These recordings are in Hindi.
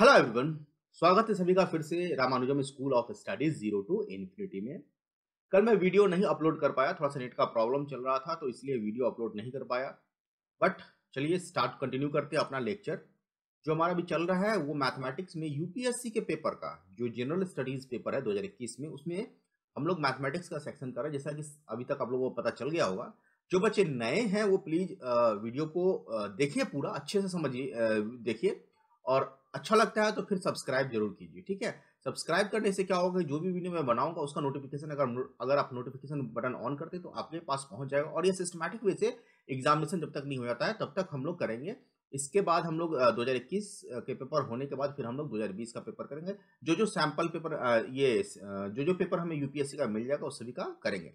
हेलो एवरीवन स्वागत है सभी का फिर से Ramanujam school of studies zero to infinity में कल मैं वीडियो नहीं अपलोड कर पाया थोड़ा सा नेट का प्रॉब्लम चल रहा था तो इसलिए वीडियो अपलोड नहीं कर पाया बट चलिए स्टार्ट कंटिन्यू करते हैं अपना लेक्चर जो हमारा अभी चल रहा है वो मैथमेटिक्स में यूपीएससी के पेपर का जो जनरल स्टडीज पेपर है दो में उसमें हम लोग मैथमेटिक्स का सेक्शन कर रहे हैं जैसा कि अभी तक आप लोगों को पता चल गया होगा जो बच्चे नए हैं वो प्लीज वीडियो को देखिए पूरा अच्छे से समझिए देखिए और अच्छा लगता है तो फिर सब्सक्राइब जरूर कीजिए ठीक है सब्सक्राइब करने से क्या होगा जो भी वीडियो मैं बनाऊंगा उसका नोटिफिकेशन अगर अगर आप नोटिफिकेशन बटन ऑन करते तो आपके पास पहुंच जाएगा और ये सिस्टमैटिक वे से एग्जामिनेशन जब तक नहीं हो जाता है तब तक हम लोग करेंगे इसके बाद हम लोग दो के पेपर होने के बाद फिर हम लोग दो का पेपर करेंगे जो जो सैम्पल पेपर ये जो जो पेपर हमें यूपीएससी का मिल जाएगा उस सभी का करेंगे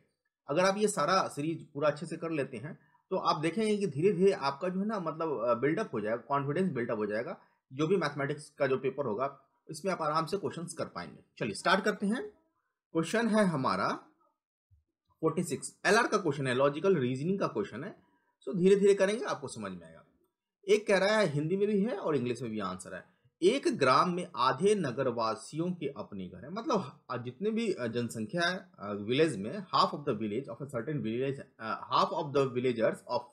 अगर आप ये सारा सीरीज पूरा अच्छे से कर लेते हैं तो आप देखेंगे कि धीरे धीरे आपका जो है ना मतलब बिल्डअप हो जाएगा कॉन्फिडेंस बिल्डअप हो जाएगा जो भी मैथमेटिक्स का जो पेपर होगा इसमें आप आराम से क्वेश्चन कर पाएंगे चलिए स्टार्ट करते हैं क्वेश्चन है हमारा 46 आर का क्वेश्चन है लॉजिकल रीजनिंग का क्वेश्चन है सो धीरे धीरे करेंगे आपको समझ में आएगा एक कह रहा है हिंदी में भी है और इंग्लिश में भी आंसर है एक ग्राम में आधे नगरवासियों के अपने घर है मतलब जितने भी जनसंख्या है विलेज में half of the village of a certain village half of the villagers of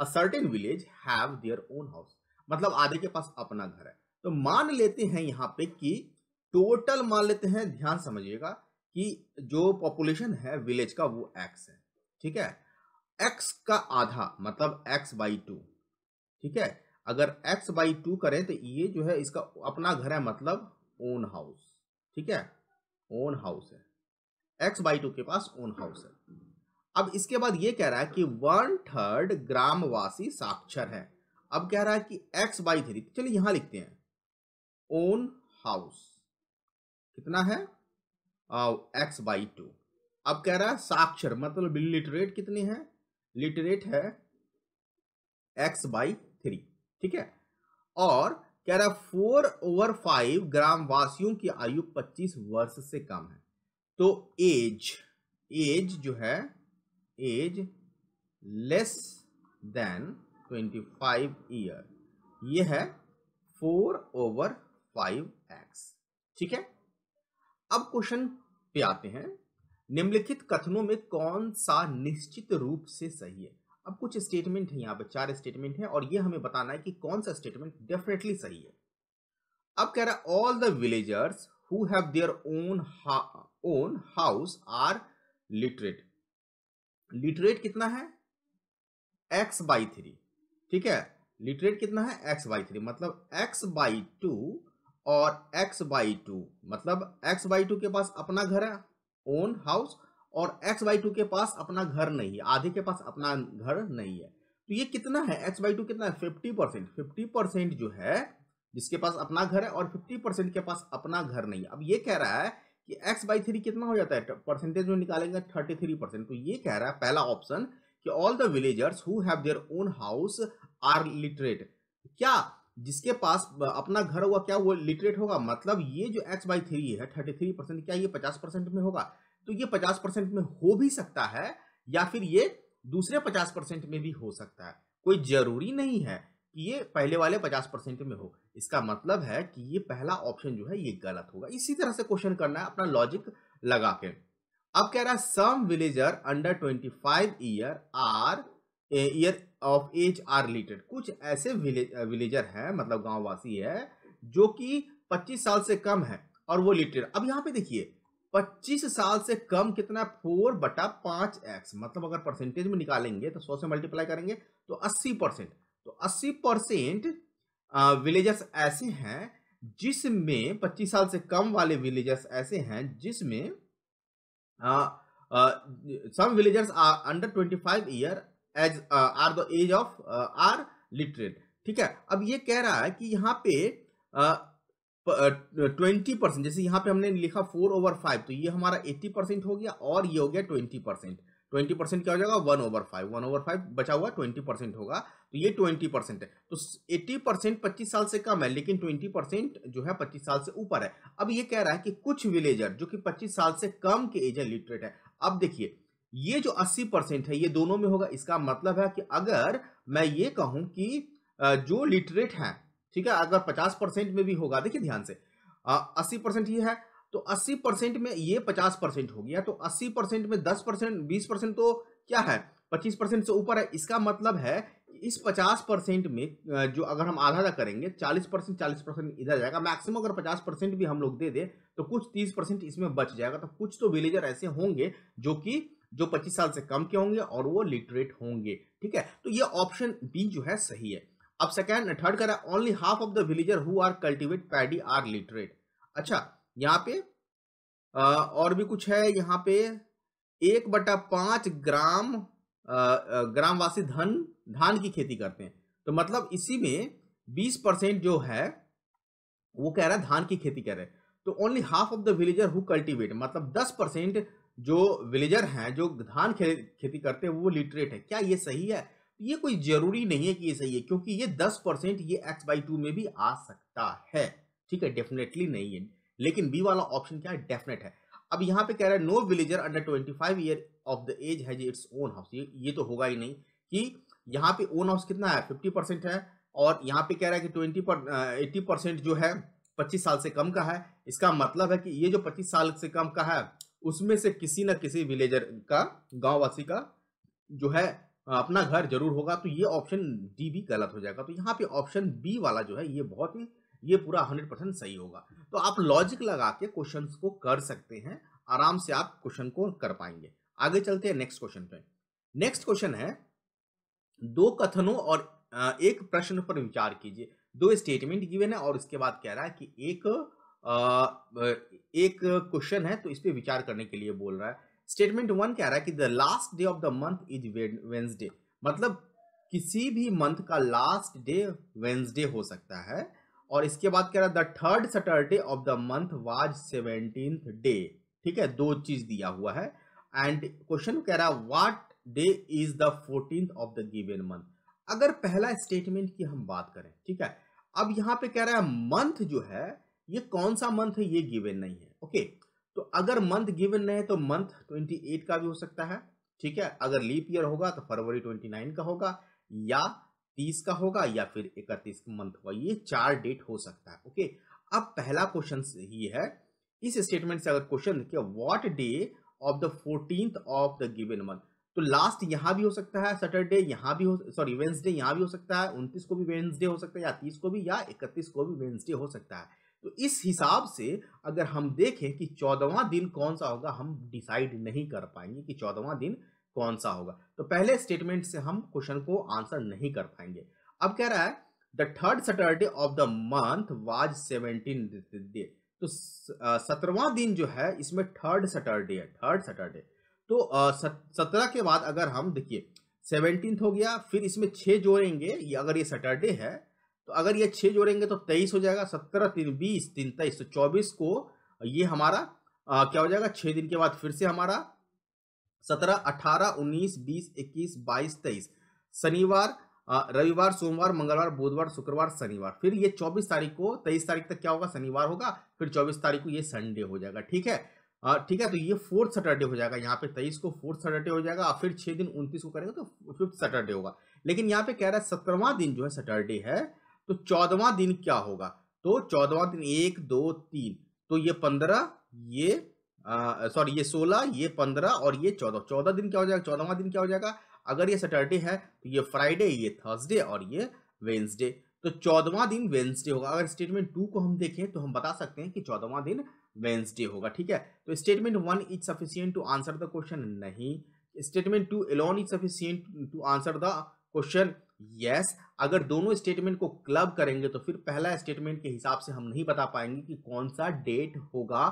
a certain village have their own house मतलब आधे के पास अपना घर है तो मान लेते हैं यहाँ पे कि टोटल मान लेते हैं ध्यान समझिएगा कि जो पॉपुलेशन है विलेज का वो एक्स है ठीक है एक्स का आधा मतलब एक्स बाई टू ठीक है अगर एक्स बाई टू करें तो ये जो है इसका अपना घर है मतलब ओन हाउस ठीक है ओन हाउस है एक्स बाई टू के पास ओन हाउस है अब इसके बाद ये कह रहा है कि वन थर्ड ग्रामवासी साक्षर है अब कह रहा है कि एक्स बाई थ्री चलिए यहां लिखते हैं ओन हाउस कितना है एक्स बाई टू अब कह रहा है साक्षर मतलब लिटरेट कितने हैं लिटरेट है एक्स बाई थ्री ठीक है और कह रहा है फोर ओवर फाइव ग्राम वासियों की आयु पच्चीस वर्ष से कम है तो एज एज जो है age less than twenty five year ये है फोर ओवर फाइव एक्स ठीक है अब क्वेश्चन पे आते हैं निम्नलिखित कथनों में कौन सा निश्चित रूप से सही है अब कुछ स्टेटमेंट है यहाँ पे चार स्टेटमेंट है और ये हमें बताना है कि कौन सा स्टेटमेंट डेफिनेटली सही है अब कह रहा है all the villagers who have their own own house are literate literate कितना है एक्स बाई थ्री ठीक है लिटरेट कितना है एक्स बाई थ्री मतलब एक्स बाई टू और एक्स बाई टू मतलब एक्स बाई टू के पास अपना घर है ओन हाउस और एक्स बाई टू के पास अपना घर नहीं है आधे के पास अपना घर नहीं है तो ये कितना है एक्स बाई टू कितना है फिफ्टी परसेंट फिफ्टी परसेंट जो है जिसके पास अपना घर है और फिफ्टी परसेंट के पास अपना घर नहीं है अब ये कह रहा है कि एक्स बाई थ्री कितना हो जाता है परसेंटेज में निकालेंगे थर्टी थ्री परसेंट तो ये कह रहा है पहला ऑप्शन कि all the villagers who have their own house are literate क्या जिसके पास अपना घर होगा क्या वो लिटरेट होगा मतलब ये जो एक्स बाई थ्री है थर्टी थ्री परसेंट क्या ये पचास परसेंट में होगा तो ये पचास परसेंट में हो भी सकता है या फिर ये दूसरे पचास परसेंट में भी हो सकता है कोई जरूरी नहीं है कि ये पहले वाले पचास परसेंट में हो इसका मतलब है कि ये पहला ऑप्शन जो है ये गलत होगा इसी तरह से क्वेश्चन करना है अपना लॉजिक लगा के अब कह रहा है some villager under twenty five year are year of age are related कुछ ऐसे विलेजर eh, हैं मतलब गांववासी है जो कि 25 साल से कम है और वो रिलेटेड अब यहाँ पे देखिए 25 साल से कम कितना फोर बटा पाँच एक्स मतलब अगर परसेंटेज में निकालेंगे तो 100 से मल्टीप्लाई करेंगे तो 80 परसेंट तो 80 परसेंट विलेजर्स ऐसे हैं जिसमें 25 साल से कम वाले विलेजर्स ऐसे हैं जिसमें some uh, villagers uh, some villagers are under 25 year as uh, are the age of uh, are literate ठीक है अब ये कह रहा है कि यहाँ पे ट्वेंटी uh, परसेंट जैसे यहाँ पे हमने लिखा फोर ओवर फाइव तो ये हमारा एट्टी परसेंट हो गया और ये हो गया ट्वेंटी परसेंट ट्वेंटी परसेंट क्या हो जाएगा one over five one over five बचा हुआ ट्वेंटी परसेंट होगा तो ये ट्वेंटी परसेंट है तो एट्टी परसेंट पच्चीस साल से कम है लेकिन ट्वेंटी परसेंट जो है पच्चीस साल से ऊपर है अब ये कह रहा है कि कुछ विलेजर जो कि पच्चीस साल से कम के एज है लिटरेट है अब देखिए ये जो अस्सी परसेंट है ये दोनों में होगा इसका मतलब है कि अगर मैं ये कहूं कि जो लिटरेट है ठीक है अगर पचास परसेंट में भी होगा देखिए ध्यान से अस्सी परसेंट है तो अस्सी परसेंट में ये पचास परसेंट हो गया तो अस्सी परसेंट में दस परसेंट बीस परसेंट तो क्या है 25 परसेंट से ऊपर है इसका मतलब है इस पचास परसेंट में जो अगर हम आधा आधा करेंगे चालीस परसेंट चालीस परसेंट इधर जाएगा मैक्सिमम अगर पचास परसेंट भी हम लोग दे दें तो कुछ तीस परसेंट इसमें बच जाएगा तो कुछ तो विलेजर ऐसे होंगे जो कि जो पच्चीस साल से कम के होंगे और वो लिटरेट होंगे ठीक है तो ये ऑप्शन बी जो है सही है अब सेकेंड थर्ड कर only half of the villager who are cultivate paddy are literate अच्छा यहाँ पे आ, और भी कुछ है यहाँ पे एक बटा पांच ग्राम ग्रामवासी धन धान की खेती करते हैं तो मतलब इसी में बीस परसेंट जो है वो कह रहा है धान की खेती कर रहे तो only half of the villager who cultivate मतलब दस परसेंट जो विलेजर हैं जो धान खेती करते हैं वो लिटरेट है क्या ये सही है ये कोई जरूरी नहीं है कि ये सही है क्योंकि ये दस परसेंट ये एक्स बाई टू में भी आ सकता है ठीक है डेफिनेटली नहीं है लेकिन बी वाला ऑप्शन क्या है डेफिनेट है अब यहाँ पे कह रहा है no villager under twenty five year of the age has its own house ये तो होगा ही नहीं कि यहाँ पे ओन हाउस कितना है फिफ्टी परसेंट है और यहाँ पे कह रहा है कि ट्वेंटी पर एट्टी परसेंट जो है पच्चीस साल से कम का है इसका मतलब है कि ये जो पच्चीस साल से कम का है उसमें से किसी न किसी विलेजर का वासी का जो है अपना घर जरूर होगा तो ये ऑप्शन डी भी गलत हो जाएगा तो यहाँ पे ऑप्शन बी वाला जो है ये बहुत ही ये पूरा हंड्रेड परसेंट सही होगा तो आप लॉजिक लगा के क्वेश्चन को कर सकते हैं आराम से आप क्वेश्चन को कर पाएंगे आगे चलते हैं नेक्स्ट क्वेश्चन पे नेक्स्ट क्वेश्चन है दो कथनों और एक प्रश्न पर विचार कीजिए दो स्टेटमेंट गिवेन है और उसके बाद कह रहा है कि एक एक क्वेश्चन है तो इस पर विचार करने के लिए बोल रहा है स्टेटमेंट वन कह रहा है कि the last day of the month is Wednesday मतलब किसी भी मंथ का लास्ट डे वेंसडे हो सकता है और इसके बाद कह रहा है the third Saturday of the month was seventeen day ठीक है दो चीज दिया हुआ है एंड क्वेश्चन कह रहा है what day is the fourteen of the given month अगर पहला स्टेटमेंट की हम बात करें ठीक है अब यहाँ पे कह रहा है मंथ जो है ये कौन सा मंथ है ये गिवेन नहीं है ओके तो अगर मंथ गिवेन नहीं है तो मंथ 28 का भी हो सकता है ठीक है अगर लीप ईयर होगा तो फरवरी 29 का होगा या 30 का होगा या फिर 31 मंथ होगा ये चार डेट हो सकता है ओके अब पहला क्वेश्चन ही है इस स्टेटमेंट से अगर क्वेश्चन क्या what day of the fourteenth of the given month तो लास्ट यहाँ भी हो सकता है सैटरडे यहाँ भी हो सॉरी वेंसडे यहाँ भी हो सकता है उनतीस को भी वेंसडे हो सकता है या तीस को भी या इकतीस को भी वेंसडे हो सकता है तो इस हिसाब से अगर हम देखें कि चौदहवा दिन कौन सा होगा हम डिसाइड नहीं कर पाएंगे कि चौदहवा दिन कौन सा होगा तो पहले स्टेटमेंट से हम क्वेश्चन को आंसर नहीं कर पाएंगे अब कह रहा है the third Saturday of the month was seventeen day तो सत्रवा दिन जो है इसमें थर्ड सैटरडे है थर्ड सैटरडे तो सत्रह के बाद अगर हम देखिए सेवनटीन हो गया फिर इसमें छः जोड़ेंगे अगर ये सैटरडे है तो अगर ये छः जोड़ेंगे तो तेईस हो जाएगा सत्रह तीन बीस तीन तेईस तो चौबीस को ये हमारा आ, क्या हो जाएगा छः दिन के बाद फिर से हमारा सत्रह अठारह उन्नीस बीस इक्कीस बाईस तेईस शनिवार रविवार सोमवार मंगलवार बुधवार शुक्रवार शनिवार फिर ये चौबीस तारीख को तेईस तारीख तक क्या होगा शनिवार होगा फिर चौबीस तारीख को ये संडे हो जाएगा ठीक है ठीक है तो ये फोर्थ सैटरडे हो जाएगा यहाँ पे तेईस को फोर्थ सैटरडे हो जाएगा और फिर छह दिन उन्तीस को करेंगे तो फिफ्थ सैटरडे होगा लेकिन यहाँ पे कह रहा है सत्रवा दिन जो है सैटरडे है तो चौदहवा दिन क्या होगा तो चौदहवा दिन एक दो तीन तो ये पंद्रह ये सॉरी ये सोलह ये पंद्रह और ये चौदह चौदह दिन क्या हो जाएगा चौदहवा दिन क्या हो जाएगा अगर ये सैटरडे है तो ये फ्राइडे ये थर्सडे और ये वेंसडे तो चौदहवा दिन वेंसडे होगा अगर स्टेटमेंट टू को हम देखें तो हम बता सकते हैं कि चौदहवा दिन वेंसडे होगा ठीक है तो statement one is sufficient to answer the question नहीं statement two alone is sufficient to answer the question yes अगर दोनों स्टेटमेंट को क्लब करेंगे तो फिर पहला स्टेटमेंट के हिसाब से हम नहीं बता पाएंगे कि कौन सा डेट होगा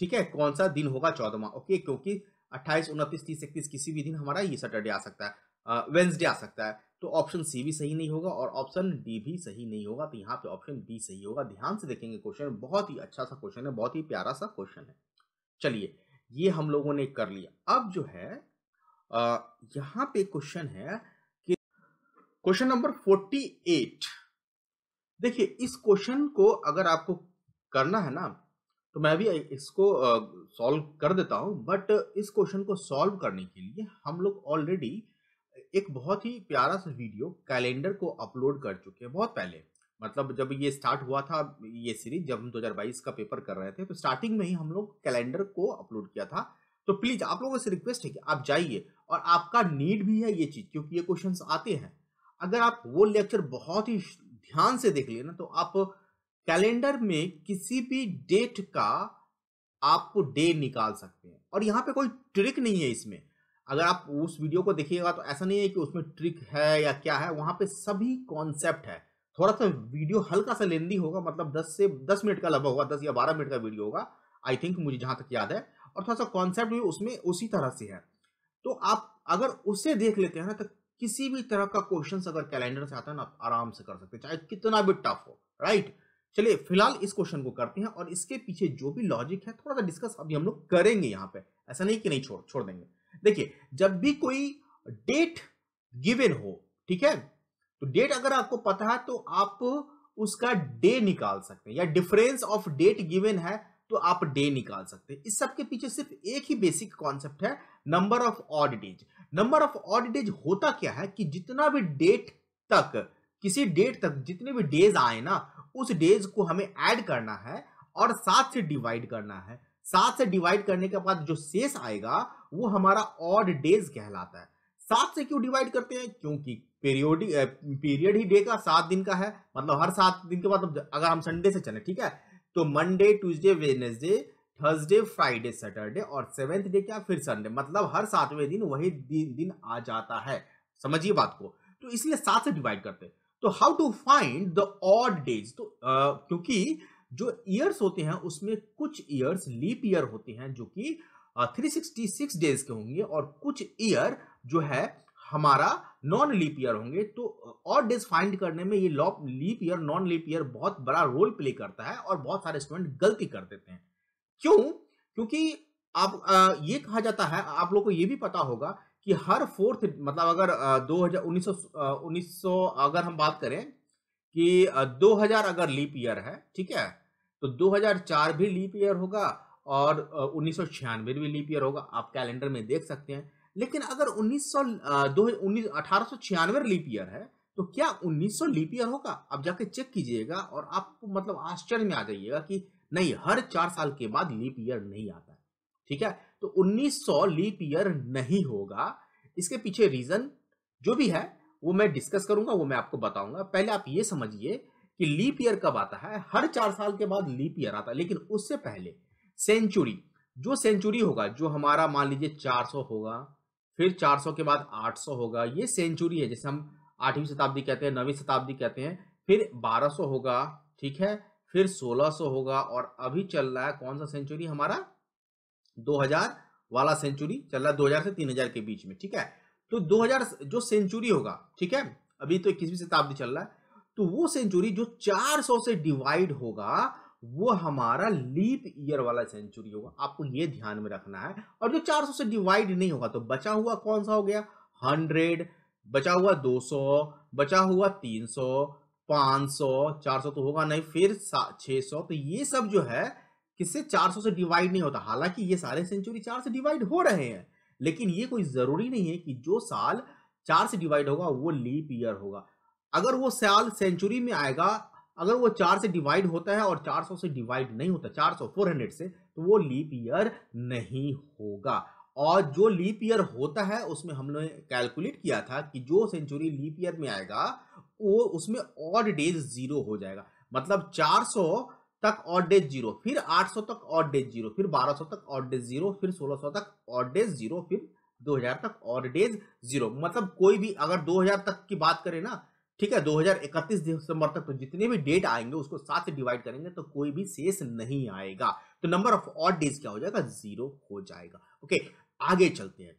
ठीक है कौन सा दिन होगा चौदहवा ओके क्योंकि अट्ठाईस उनतीस तीस इकतीस किसी भी दिन हमारा ये सैटरडे आ सकता है वेंसडे आ सकता है तो ऑप्शन सी भी सही नहीं होगा और ऑप्शन डी भी सही नहीं होगा तो यहाँ पे ऑप्शन बी सही होगा ध्यान से देखेंगे क्वेश्चन बहुत ही अच्छा सा क्वेश्चन है बहुत ही प्यारा सा क्वेश्चन है चलिए ये हम लोगों ने कर लिया अब जो है यहाँ पे क्वेश्चन है कि क्वेश्चन नंबर फोर्टी एट देखिए इस क्वेश्चन को अगर आपको करना है ना तो मैं भी इसको सॉल्व कर देता हूं बट इस क्वेश्चन को सॉल्व करने के लिए हम लोग ऑलरेडी एक बहुत ही प्यारा सा वीडियो कैलेंडर को अपलोड कर चुके हैं बहुत पहले मतलब जब ये स्टार्ट हुआ था ये सीरीज जब हम 2022 का पेपर कर रहे थे तो स्टार्टिंग में ही हम लोग कैलेंडर को अपलोड किया था तो प्लीज आप लोगों से रिक्वेस्ट है कि आप जाइए और आपका नीड भी है ये चीज क्योंकि ये क्वेश्चन आते हैं अगर आप वो लेक्चर बहुत ही ध्यान से देख ना तो आप कैलेंडर में किसी भी डेट का आप डे निकाल सकते हैं और यहाँ पे कोई ट्रिक नहीं है इसमें अगर आप उस वीडियो को देखिएगा तो ऐसा नहीं है कि उसमें ट्रिक है या क्या है वहाँ पे सभी कॉन्सेप्ट है थोड़ा सा वीडियो हल्का सा लेंदी होगा मतलब 10 से 10 मिनट का लगभग होगा 10 या 12 मिनट का वीडियो होगा आई थिंक मुझे जहाँ तक याद है और थोड़ा सा कॉन्सेप्ट भी उसमें उसी तरह से है तो आप अगर उसे देख लेते हैं ना तो किसी भी तरह का क्वेश्चन अगर कैलेंडर से आता है ना आप आराम से कर सकते हैं चाहे कितना भी टफ हो राइट चलिए फिलहाल इस क्वेश्चन को करते हैं और इसके पीछे जो भी लॉजिक है थोड़ा सा डिस्कस अभी हम लोग करेंगे यहाँ पे ऐसा नहीं कि नहीं छोड़ छोड़ देंगे देखिए जब भी कोई डेट गिवन हो ठीक है तो डेट अगर आपको पता है तो आप उसका डे निकाल सकते हैं या डिफरेंस ऑफ डेट गिवन है तो आप डे निकाल सकते हैं इस सब के पीछे सिर्फ एक ही बेसिक कॉन्सेप्ट है number of odd days number of odd days होता क्या है कि जितना भी डेट तक किसी डेट तक जितने भी डेज आए ना उस डेज को हमें ऐड करना है और साथ से डिवाइड करना है सात से डिवाइड करने के बाद जो शेष आएगा वो हमारा ऑड डेज कहलाता है सात से क्यों डिवाइड करते हैं क्योंकि पीरियोडिक पीरियड ही डे का सात दिन का है मतलब हर सात दिन के बाद अगर हम संडे से चले ठीक है तो Monday Tuesday Wednesday Thursday Friday Saturday और सेवेंथ डे क्या फिर संडे मतलब हर सातवें दिन वही दिन दिन आ जाता है समझिए बात को तो इसलिए सात से डिवाइड करते हैं तो how to find the odd days तो आ, क्योंकि जो ईयर्स होते हैं उसमें कुछ ईयर्स लीप ईयर होते हैं जो कि 366 डेज के होंगे और कुछ ईयर जो है हमारा नॉन लीप ईयर होंगे तो और डेज फाइंड करने में ये लॉप leap year non leap year बहुत बड़ा रोल प्ले करता है और बहुत सारे स्टूडेंट गलती कर देते हैं क्यों क्योंकि आप आ, ये कहा जाता है आप लोग को ये भी पता होगा कि हर फोर्थ मतलब अगर दो हजार उन्नीस अगर हम बात करें कि 2000 अगर लीप ईयर है ठीक है तो 2004 भी लीप ईयर होगा और उन्नीस भी लीप ईयर होगा आप कैलेंडर में देख सकते हैं लेकिन अगर उन्नीस सौ दो अठारह लीप ईयर है तो क्या 1900 लीप ईयर होगा आप जाके चेक कीजिएगा और आपको मतलब आश्चर्य में आ जाइएगा कि नहीं हर चार साल के बाद लीप ईयर नहीं आता ठीक है तो 1900 लीप ईयर नहीं होगा इसके पीछे रीजन जो भी है वो मैं डिस्कस करूंगा वो मैं आपको बताऊंगा पहले आप ये समझिए कि लीप ईयर कब आता है हर चार साल के बाद लीप ईयर आता है लेकिन उससे पहले सेंचुरी जो सेंचुरी होगा जो हमारा मान लीजिए 400 होगा फिर 400 के बाद 800 होगा ये सेंचुरी है जैसे हम आठवीं शताब्दी कहते हैं नवीं शताब्दी कहते हैं फिर 1200 होगा ठीक है फिर 1600 होगा और अभी चल रहा है कौन सा सेंचुरी हमारा 2000 वाला सेंचुरी चल रहा है 2000 से 3000 के बीच में ठीक है तो 2000 जो सेंचुरी होगा ठीक है अभी तो इक्कीसवीं शताब्दी चल रहा है तो वो सेंचुरी जो 400 से डिवाइड होगा वो हमारा लीप ईयर वाला सेंचुरी होगा आपको ये ध्यान में रखना है और जो 400 से डिवाइड नहीं होगा तो बचा हुआ कौन सा हो गया 100 बचा हुआ 200 बचा हुआ 300 500 400 तो होगा नहीं फिर 600 तो ये सब जो है किससे 400 से डिवाइड नहीं होता हालांकि ये सारे सेंचुरी 4 से डिवाइड हो रहे हैं लेकिन ये कोई ज़रूरी नहीं है कि जो साल चार से डिवाइड होगा वो लीप ईयर होगा अगर वो साल सेंचुरी में आएगा अगर वो चार से डिवाइड होता है और 400 से डिवाइड नहीं होता 400 400 से तो वो लीप ईयर नहीं होगा और जो लीप ईयर होता है उसमें हमने कैलकुलेट किया था कि जो सेंचुरी लीप ईयर में आएगा वो उसमें ऑड डेज जीरो हो जाएगा मतलब 400 तक ऑड डेज जीरो फिर 800 तक ऑड डेज जीरो फिर 1200 तक ऑड डेज जीरो फिर 1600 तक ऑड डेज जीरो फिर 2000 तक ऑड डेज जीरो मतलब कोई भी अगर 2000 तक की बात करें ना ठीक है 2031 दिसंबर तक तो जितने भी डेट आएंगे उसको सात से डिवाइड करेंगे तो कोई भी शेष नहीं आएगा तो नंबर ऑफ ऑड डेज क्या हो जाएगा जीरो हो जाएगा ओके आगे चलते हैं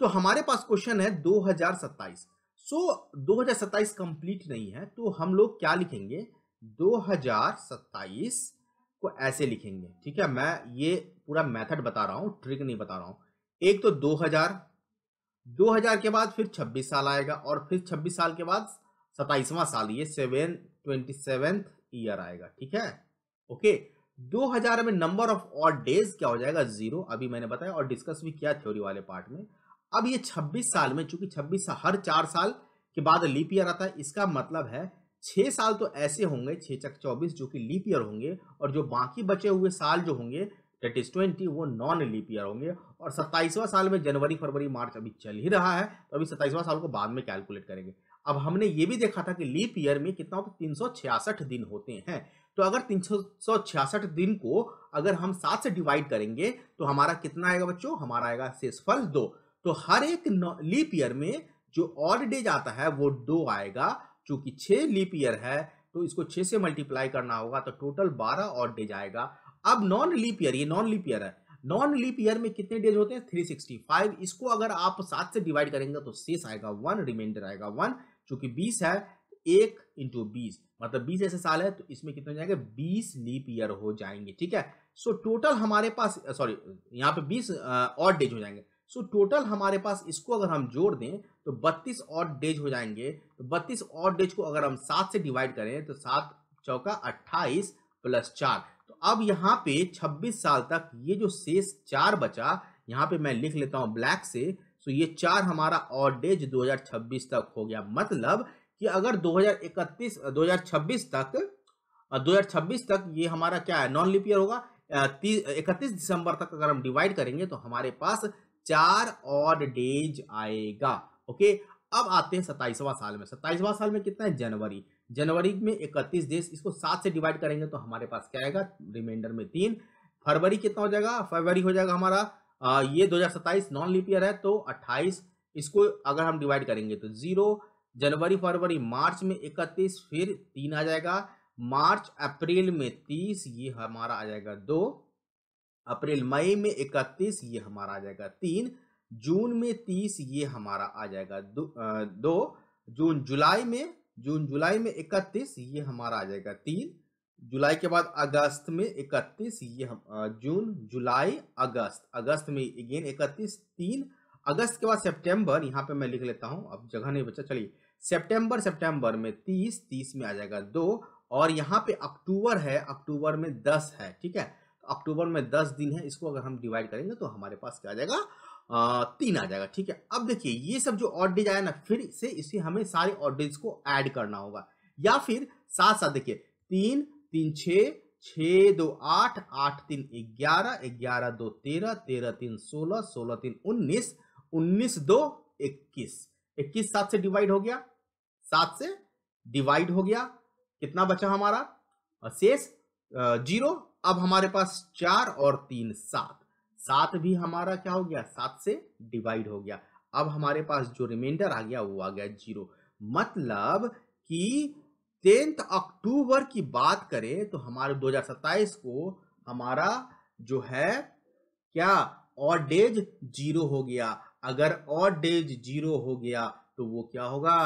तो हमारे पास क्वेश्चन है सत्ताईस सो हजार 2027 कंप्लीट नहीं है तो हम लोग क्या लिखेंगे 2027 को ऐसे लिखेंगे ठीक है मैं ये पूरा मेथड बता रहा हूँ ट्रिक नहीं बता रहा हूँ एक तो 2000 2000 के बाद फिर 26 साल आएगा और फिर 26 साल के बाद सताइसवां साल ये सेवन ट्वेंटी सेवेंथ ईयर आएगा ठीक है ओके 2000 में नंबर ऑफ ऑड डेज क्या हो जाएगा जीरो अभी मैंने बताया और डिस्कस भी किया थ्योरी वाले पार्ट में अब ये 26 साल में चूंकि 26 हर चार साल के बाद लीप ईयर आता है इसका मतलब है छः साल तो ऐसे होंगे छः चक चौबीस जो कि लीप ईयर होंगे और जो बाकी बचे हुए साल जो होंगे डेट इज ट्वेंटी वो नॉन लीप ईयर होंगे और सत्ताईसवां साल में जनवरी फरवरी मार्च अभी चल ही रहा है तो अभी सत्ताईसवां साल को बाद में कैलकुलेट करेंगे अब हमने ये भी देखा था कि लीप ईयर में कितना होता है तीन दिन होते हैं तो अगर तीन दिन को अगर हम सात से डिवाइड करेंगे तो हमारा कितना आएगा बच्चों हमारा आएगा शेषफल दो तो हर एक लीप ईयर में जो ऑड डेज आता है वो दो आएगा चूंकि छह लीप ईयर है तो इसको छह से मल्टीप्लाई करना होगा तो टोटल बारह और डेज आएगा अब नॉन लीप ईयर ये नॉन लीप ईयर है नॉन लीप ईयर में कितने डेज होते हैं थ्री सिक्सटी फाइव इसको अगर आप सात से डिवाइड करेंगे तो शेष आएगा वन रिमाइंडर आएगा वन चूंकि बीस है एक इंटू बीस मतलब बीस ऐसे साल है तो इसमें कितने जाएंगे बीस लीप ईयर हो जाएंगे ठीक है सो so, टोटल हमारे पास सॉरी यहाँ पे बीस और डेज हो जाएंगे सो टोटल हमारे पास इसको अगर हम जोड़ दें तो बत्तीस और डेज हो जाएंगे तो बत्तीस और डेज को अगर हम सात से डिवाइड करें तो सात चौका अट्ठाईस प्लस चार तो अब यहाँ पे 26 साल तक ये जो शेष चार बचा यहाँ पे मैं लिख लेता हूँ ब्लैक से सो ये चार हमारा और डेज दो तक हो गया मतलब कि अगर 2031 2026 तक 2026 तक ये हमारा क्या है नॉन लिपियर होगा इकतीस दिसंबर तक अगर हम डिवाइड करेंगे तो हमारे पास चार ऑड डेज आएगा ओके अब आते हैं सत्ताईसवां साल में सत्ताईसवां साल में कितना है जनवरी जनवरी में इकतीस देश इसको सात से डिवाइड करेंगे तो हमारे पास क्या आएगा रिमाइंडर में तीन फरवरी कितना हो जाएगा फरवरी हो जाएगा हमारा आ, ये 2027 नॉन लीप ईयर है तो 28 इसको अगर हम डिवाइड करेंगे तो जीरो जनवरी फरवरी मार्च में 31 फिर तीन आ जाएगा मार्च अप्रैल में 30 ये हमारा आ जाएगा दो अप्रैल मई में इकतीस ये हमारा आ जाएगा तीन जून में तीस ये हमारा आ जाएगा दो, दो जून जुलाई में जून जुलाई में इकतीस ये हमारा आ जाएगा तीन जुलाई के बाद अगस्त में इकतीस ये हम जून जुलाई अगस्त अगस्त में अगेन इकतीस तीन अगस्त के बाद सितंबर यहाँ पे मैं लिख लेता हूँ अब जगह नहीं बचा चलिए सितंबर सितंबर में तीस तीस में आ जाएगा दो और यहाँ पे अक्टूबर है अक्टूबर में दस है ठीक है अक्टूबर में दस दिन है इसको अगर हम डिवाइड करेंगे तो हमारे पास क्या आ जाएगा तीन आ जाएगा ठीक है अब देखिए ये सब जो ऑड डेज आया ना फिर से इसे हमें सारे ऑड डेज को ऐड करना होगा या फिर साथ साथ देखिए तीन तीन छ छ दो आठ आठ तीन ग्यारह ग्यारह दो तेरह तेरह तीन सोलह सोलह तीन उन्नीस उन्नीस दो इक्कीस इक्कीस सात से डिवाइड हो गया सात से डिवाइड हो गया कितना बचा हमारा शेष जीरो अब हमारे पास चार और तीन सात सात भी हमारा क्या हो गया सात से डिवाइड हो गया अब हमारे पास जो रिमाइंडर आ गया वो आ गया जीरो मतलब कि टेंथ अक्टूबर की बात करें तो हमारे 2027 को हमारा जो है क्या और डेज जीरो हो गया अगर और डेज जीरो हो गया तो वो क्या होगा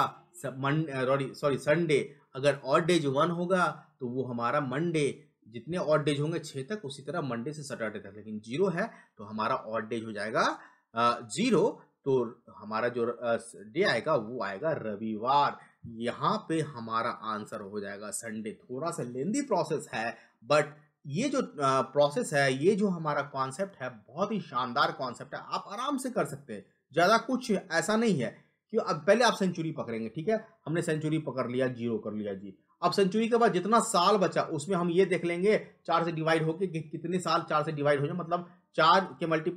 सॉरी संडे अगर और डेज वन होगा तो वो हमारा मंडे जितने ऑड डेज होंगे छः तक उसी तरह मंडे से सैटरडे तक लेकिन जीरो है तो हमारा ऑड डेज हो जाएगा जीरो तो हमारा जो डे आएगा वो आएगा रविवार यहाँ पे हमारा आंसर हो जाएगा संडे थोड़ा सा लेंदी प्रोसेस है बट ये जो प्रोसेस है ये जो हमारा कॉन्सेप्ट है बहुत ही शानदार कॉन्सेप्ट है आप आराम से कर सकते हैं ज़्यादा कुछ ऐसा नहीं है कि अब पहले आप सेंचुरी पकड़ेंगे ठीक है हमने सेंचुरी पकड़ लिया जीरो कर लिया जी अब सेंचुरी के बाद जितना साल बचा उसमें हम ये देख लेंगे चार से डिवाइड होके कि कितने साल चार से डिवाइड हो जाए मतलब चार के मल्टी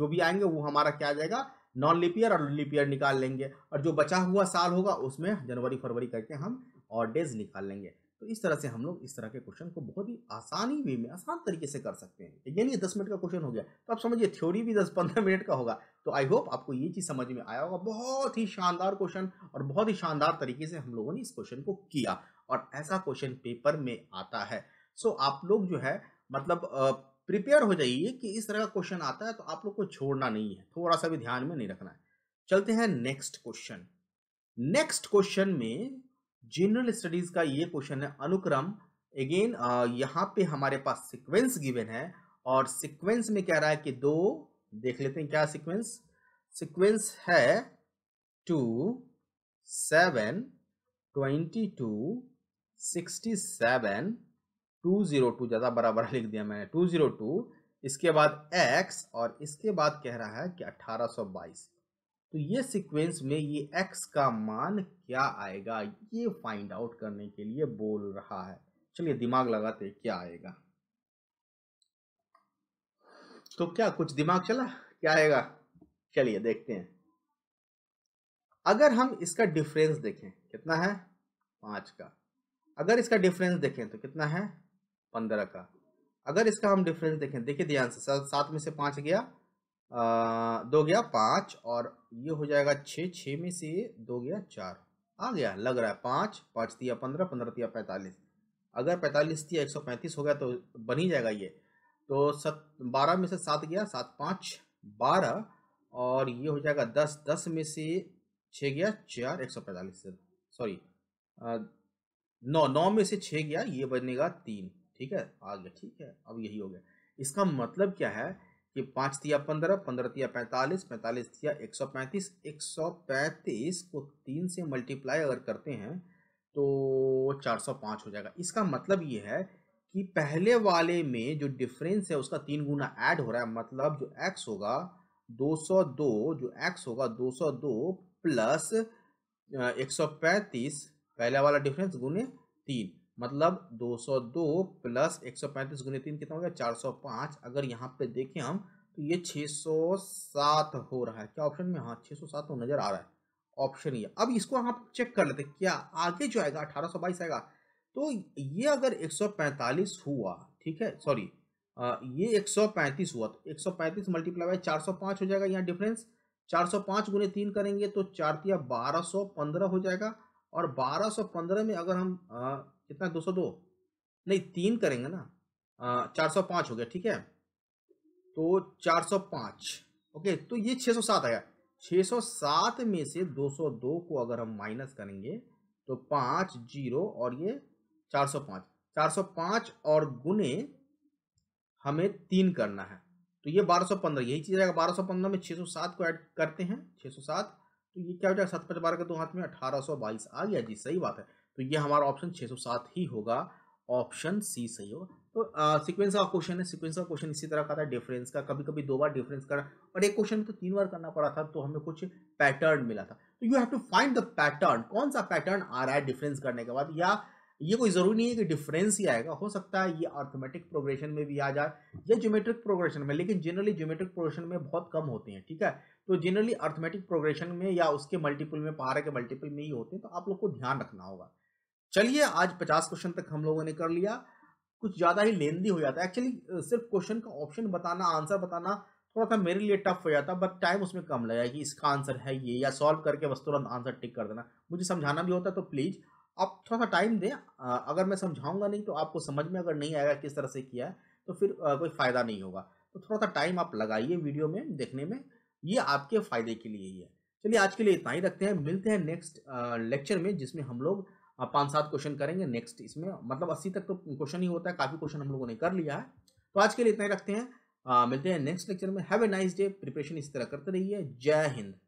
जो भी आएंगे वो हमारा क्या आ जाएगा नॉन लिपियर और लिपियर निकाल लेंगे और जो बचा हुआ साल होगा उसमें जनवरी फरवरी करके हम और डेज निकाल लेंगे तो इस तरह से हम लोग इस तरह के क्वेश्चन को बहुत ही आसानी वे में आसान तरीके से कर सकते हैं तो यानी दस मिनट का क्वेश्चन हो गया तो आप समझिए थ्योरी भी दस पंद्रह मिनट का होगा तो आई होप आपको ये चीज़ समझ में आया होगा बहुत ही शानदार क्वेश्चन और बहुत ही शानदार तरीके से हम लोगों ने इस क्वेश्चन को किया और ऐसा क्वेश्चन पेपर में आता है सो आप लोग जो है मतलब प्रिपेयर हो जाइए कि इस तरह का क्वेश्चन आता है तो आप लोग को छोड़ना नहीं है थोड़ा सा भी ध्यान में नहीं रखना है चलते हैं नेक्स्ट क्वेश्चन नेक्स्ट क्वेश्चन में जनरल स्टडीज का ये क्वेश्चन है अनुक्रम अगेन यहाँ पे हमारे पास सिक्वेंस गिवन है और सिक्वेंस में कह रहा है कि दो देख लेते हैं क्या सिक्वेंस सिक्वेंस है two seven twenty two sixty seven two zero two ज़्यादा बराबर लिख दिया मैंने टू ज़ीरो टू इसके बाद एक्स और इसके बाद कह रहा है कि अट्ठारह सौ बाईस तो ये सीक्वेंस में ये एक्स का मान क्या आएगा ये फाइंड आउट करने के लिए बोल रहा है चलिए दिमाग लगाते क्या आएगा तो क्या कुछ दिमाग चला क्या आएगा चलिए देखते हैं अगर हम इसका डिफरेंस देखें कितना है पांच का अगर इसका डिफरेंस देखें तो कितना है पंद्रह का अगर इसका हम डिफरेंस देखें देखिए ध्यान से सात में से पाँच गया आ, दो गया पाँच और ये हो जाएगा छः छः में से दो गया चार आ गया लग रहा है पाँच पाँच दिया पंद्रह पंद्रह दिया पैंतालीस अगर पैंतालीस दिया एक सौ पैंतीस हो गया तो बन ही जाएगा ये तो सत बारह में से सात गया सात पाँच बारह और ये हो जाएगा दस दस में से छः गया चार एक सौ पैंतालीस सॉरी नौ नौ में से छः गया ये बनेगा तीन ठीक है आ गया ठीक है अब यही हो गया इसका मतलब क्या है कि पाँच तिया पंद्रह पंद्रह तिया पैंतालीस पैंतालीस तिया एक सौ पैंतीस एक सौ पैंतीस को तीन से मल्टीप्लाई अगर करते हैं तो चार सौ पाँच हो जाएगा इसका मतलब ये है कि पहले वाले में जो डिफरेंस है उसका तीन गुना ऐड हो रहा है मतलब जो एक्स होगा दो सौ दो जो एक्स होगा दो सौ दो प्लस एक सौ पैंतीस पहला वाला डिफरेंस गुने तीन मतलब 202 प्लस 135 गुने तीन कितना हो गया 405 अगर यहाँ पे देखें हम तो ये 607 हो रहा है क्या ऑप्शन में हाँ 607 तो नज़र आ रहा है ऑप्शन ये अब इसको हम चेक कर लेते क्या आगे जो आएगा बाईस आएगा तो ये अगर 145 हुआ ठीक है सॉरी ये 135 हुआ तो 135 मल्टीप्लाई बाई 405 हो जाएगा यहाँ डिफरेंस 405 गुने तीन करेंगे तो चार दिया बारह हो जाएगा और 1215 में अगर हम आ, कितना 202 नहीं तीन करेंगे ना आ, 405 हो गया ठीक है तो 405 ओके तो ये 607 आया 607 में से 202 को अगर हम माइनस करेंगे तो पाँच जीरो और ये 405 405 और गुने हमें तीन करना है तो ये 1215 यही चीज़ रहेगा 1215 में 607 को ऐड करते हैं 607 तो ये क्या हो जाएगा सात पाँच बारह का दो तो हाथ में अठारह सौ बाईस आ गया जी सही बात है तो ये हमारा ऑप्शन छः सौ सात ही होगा ऑप्शन सी सही होगा तो सीक्वेंस का क्वेश्चन है सीक्वेंस का क्वेश्चन इसी तरह का था डिफरेंस का कभी कभी दो बार डिफरेंस करना और एक क्वेश्चन तो तीन बार करना पड़ा था तो हमें कुछ पैटर्न मिला था तो you have to find the pattern कौन सा पैटर्न आ रहा है डिफरेंस करने के बाद या ये कोई ज़रूरी नहीं है कि डिफरेंस ही आएगा हो सकता है ये अर्थमेटिक प्रोग्रेशन में भी आ जाए या ज्योमेट्रिक प्रोग्रेशन में लेकिन जनरली ज्योमेट्रिक प्रोग्रेशन में बहुत कम होते हैं ठीक है तो जनरली अर्थमेटिक प्रोग्रेशन में या उसके मल्टीपल में पारा के मल्टीपल में ही होते हैं तो आप लोग को ध्यान रखना होगा चलिए आज पचास क्वेश्चन तक हम लोगों ने कर लिया कुछ ज़्यादा ही लेंदी हो जाता है एक्चुअली सिर्फ क्वेश्चन का ऑप्शन बताना आंसर बताना थोड़ा सा मेरे लिए टफ हो जाता बट टाइम उसमें कम लगा कि इसका आंसर है ये या सॉल्व करके बस तुरंत आंसर टिक कर देना मुझे समझाना भी होता तो प्लीज़ आप थोड़ा सा टाइम दें अगर मैं समझाऊंगा नहीं तो आपको समझ में अगर नहीं आएगा किस तरह से किया है तो फिर कोई फ़ायदा नहीं होगा तो थोड़ा सा टाइम आप लगाइए वीडियो में देखने में ये आपके फायदे के लिए ही है चलिए आज के लिए इतना ही रखते हैं मिलते हैं नेक्स्ट लेक्चर में जिसमें हम लोग पाँच सात क्वेश्चन करेंगे नेक्स्ट इसमें मतलब अस्सी तक तो क्वेश्चन ही होता है काफ़ी क्वेश्चन हम लोगों ने कर लिया है तो आज के लिए इतना ही रखते हैं आ, मिलते हैं नेक्स्ट लेक्चर में have a nice day preparation इस तरह करते रहिए जय हिंद